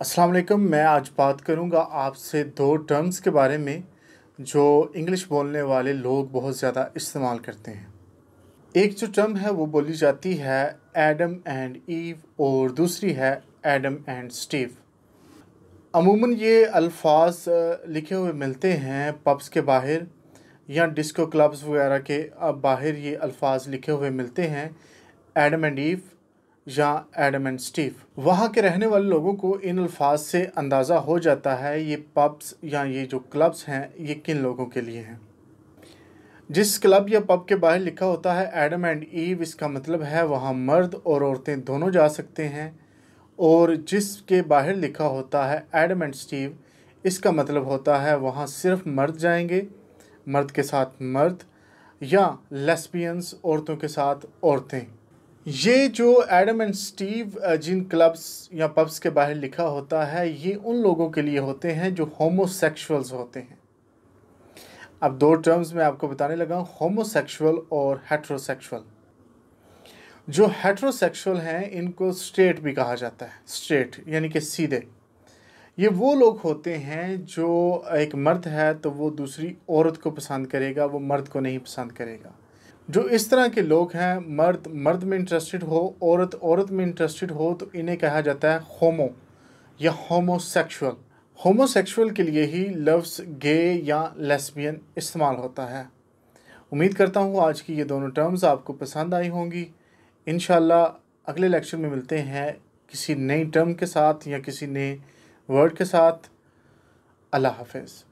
अस्सलाम वालेकुम मैं आज बात करूंगा आपसे दो टर्म्स के बारे में जो इंग्लिश बोलने वाले लोग बहुत ज़्यादा इस्तेमाल करते हैं एक जो टर्म है वो बोली जाती है एडम एंड ईव और दूसरी है एडम एंड स्टीव अमूमन ये अल्फाज लिखे हुए मिलते हैं पब्स के बाहर या डिस्को क्लब्स वगैरह के बाहर ये अल्फाज लिखे हुए मिलते हैं एडम एंड ईव या एडम एंड स्टीव वहाँ के रहने वाले लोगों को इन अल्फाज से अंदाज़ा हो जाता है ये पब्स या ये जो क्लब्स हैं ये किन लोगों के लिए हैं जिस क्लब या पब के बाहर लिखा होता है एडम एंड ईव इसका मतलब है वहाँ मर्द और औरतें दोनों जा सकते हैं और जिसके बाहर लिखा होता है एडम एंड स्टीव इसका मतलब होता है वहाँ सिर्फ मर्द जाएंगे मर्द के साथ मर्द या लेस्बियंस औरतों के साथ औरतें ये जो एडम एंड स्टीव जिन क्लब्स या पब्स के बाहर लिखा होता है ये उन लोगों के लिए होते हैं जो होमोसेक्सुअल्स होते हैं अब दो टर्म्स में आपको बताने लगा होमोसेक्सुअल और हेट्रोसेक्सुअल जो हेट्रोसेक्सुअल हैं इनको स्ट्रेट भी कहा जाता है स्ट्रेट यानी कि सीधे ये वो लोग होते हैं जो एक मर्द है तो वो दूसरी औरत को पसंद करेगा वो मर्द को नहीं पसंद करेगा जो इस तरह के लोग हैं मर्द मर्द में इंटरेस्टेड हो औरत औरत में इंटरेस्टेड हो तो इन्हें कहा जाता है होमो या होमोसेक्सुअल होमोसेक्सुअल के लिए ही लफ्स गे या लेस्बियन इस्तेमाल होता है उम्मीद करता हूँ आज की ये दोनों टर्म्स आपको पसंद आई होंगी इन अगले लेक्चर में मिलते हैं किसी नई टर्म के साथ या किसी नए वर्ड के साथ अल्लाह हाफ